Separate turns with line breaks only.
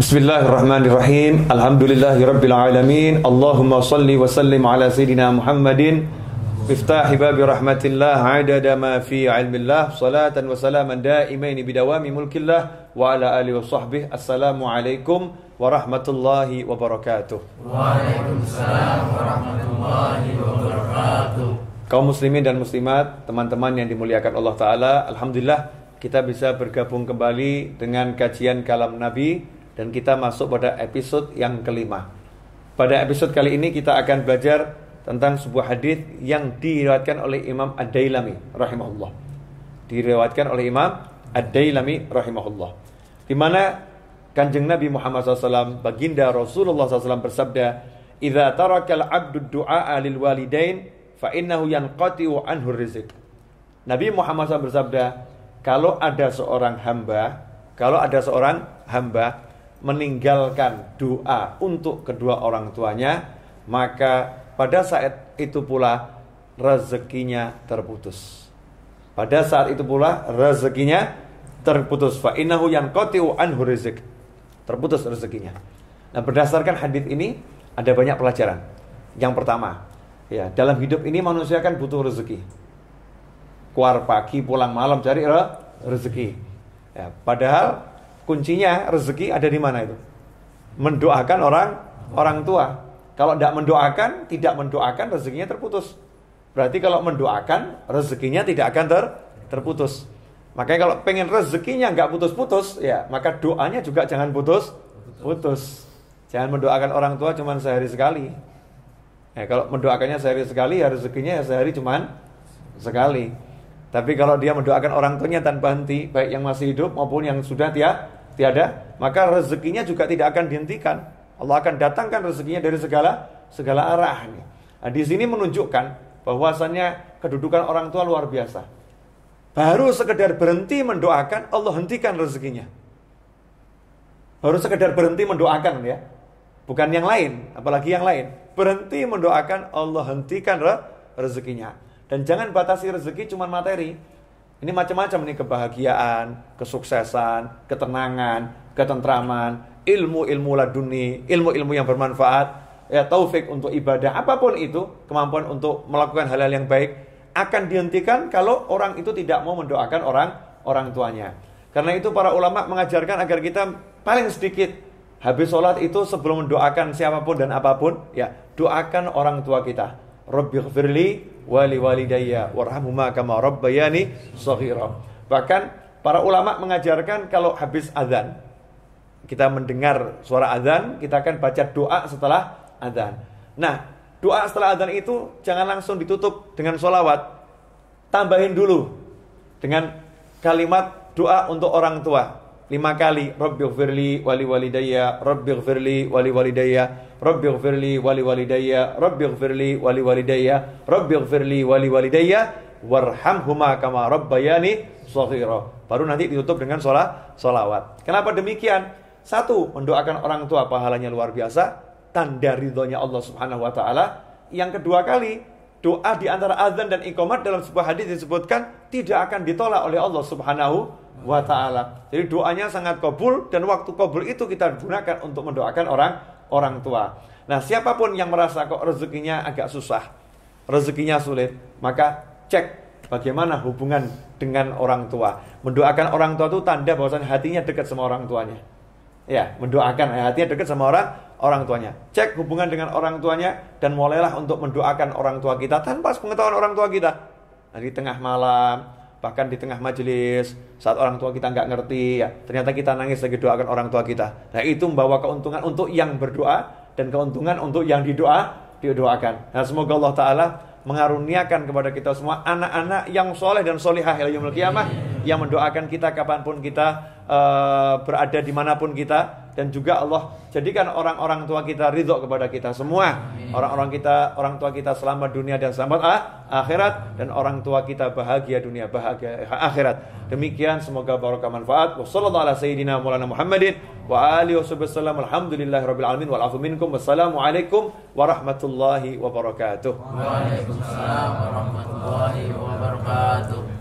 Bismillahirrahmanirrahim. Alhamdulillahirrabbilalamin. Allahumma salli wa sallim ala Sayyidina Muhammadin. Miftahi babi rahmatillah. fi ilmillah. Salatan wa salaman da'imaini bidawami Wa ala alihi wa sahbihi. Assalamualaikum warahmatullahi warahmatullahi wabarakatuh. Kaum muslimin dan muslimat, teman-teman yang dimuliakan Allah Ta'ala. Alhamdulillah kita bisa bergabung kembali dengan kajian kalam Nabi dan kita masuk pada episode yang kelima. Pada episode kali ini kita akan belajar tentang sebuah hadis yang diriwayatkan oleh Imam Ad-Dailami rahimahullah. Diriwayatkan oleh Imam Ad-Dailami rahimahullah. Di mana Kanjeng Nabi Muhammad SAW, baginda Rasulullah SAW bersabda, "Idza tarakal abdu du'a lil walidain fa innahu yanqati'u anhu rizq." Nabi Muhammad SAW bersabda, kalau ada seorang hamba, kalau ada seorang hamba meninggalkan doa untuk kedua orang tuanya, maka pada saat itu pula rezekinya terputus. Pada saat itu pula rezekinya terputus. Fa innahu yang kotiu anhu hurizik Terputus rezekinya. Nah berdasarkan hadis ini ada banyak pelajaran. Yang pertama, ya dalam hidup ini manusia kan butuh rezeki keluar pagi pulang malam cari re rezeki. Ya, padahal kuncinya rezeki ada di mana itu? Mendoakan orang orang tua. Kalau tidak mendoakan, tidak mendoakan rezekinya terputus. Berarti kalau mendoakan rezekinya tidak akan ter terputus. Makanya kalau pengen rezekinya nggak putus-putus, ya maka doanya juga jangan putus putus. Jangan mendoakan orang tua cuma sehari sekali. Ya, kalau mendoakannya sehari sekali, ya rezekinya ya sehari cuman sekali. Tapi kalau dia mendoakan orang tuanya tanpa henti, baik yang masih hidup maupun yang sudah tiada, tiada, maka rezekinya juga tidak akan dihentikan. Allah akan datangkan rezekinya dari segala segala arah Nah, di sini menunjukkan bahwasannya kedudukan orang tua luar biasa. Baru sekedar berhenti mendoakan, Allah hentikan rezekinya. Baru sekedar berhenti mendoakan ya. Bukan yang lain, apalagi yang lain. Berhenti mendoakan, Allah hentikan rezekinya. Dan jangan batasi rezeki cuma materi. Ini macam-macam nih kebahagiaan, kesuksesan, ketenangan, ketentraman, ilmu-ilmu laduni, ilmu-ilmu yang bermanfaat, ya taufik untuk ibadah, apapun itu, kemampuan untuk melakukan hal-hal yang baik akan dihentikan kalau orang itu tidak mau mendoakan orang orang tuanya. Karena itu para ulama mengajarkan agar kita paling sedikit habis sholat itu sebelum mendoakan siapapun dan apapun, ya doakan orang tua kita Rabbi ghafirli wali walidayya warhamhuma kama rabbayani shaghira. Bahkan para ulama mengajarkan kalau habis azan kita mendengar suara azan, kita akan baca doa setelah azan. Nah, doa setelah azan itu jangan langsung ditutup dengan sholawat. Tambahin dulu dengan kalimat doa untuk orang tua lima kali ghafirli wali walidayya ghafirli wali walidayya ghafirli wali walidayya ghafirli wali walidayya ghafirli wali walidayya warhamhuma kama rabbayani shaghira baru nanti ditutup dengan sholat sholawat kenapa demikian satu mendoakan orang tua pahalanya luar biasa tanda ridhonya Allah Subhanahu wa taala yang kedua kali doa di antara azan dan iqamat dalam sebuah hadis disebutkan tidak akan ditolak oleh Allah Subhanahu wa taala. Jadi doanya sangat kabul dan waktu kabul itu kita gunakan untuk mendoakan orang orang tua. Nah, siapapun yang merasa kok rezekinya agak susah, rezekinya sulit, maka cek bagaimana hubungan dengan orang tua. Mendoakan orang tua itu tanda bahwasanya hatinya dekat sama orang tuanya. Ya, mendoakan hatinya dekat sama orang orang tuanya. Cek hubungan dengan orang tuanya dan mulailah untuk mendoakan orang tua kita tanpa pengetahuan orang tua kita di tengah malam, bahkan di tengah majelis, saat orang tua kita nggak ngerti, ya, ternyata kita nangis lagi doakan orang tua kita. Nah itu membawa keuntungan untuk yang berdoa dan keuntungan untuk yang didoa didoakan. Nah semoga Allah Taala mengaruniakan kepada kita semua anak-anak yang soleh dan solehah ya, yaumul kiamah yang mendoakan kita kapanpun kita e, berada dimanapun kita dan juga Allah jadikan orang-orang tua kita ridho kepada kita semua orang-orang kita orang tua kita selamat dunia dan selamat ah, akhirat dan orang tua kita bahagia dunia bahagia akhirat demikian semoga barokah manfaat wassalamualaikum wassalamualaikum warahmatullahi wabarakatuh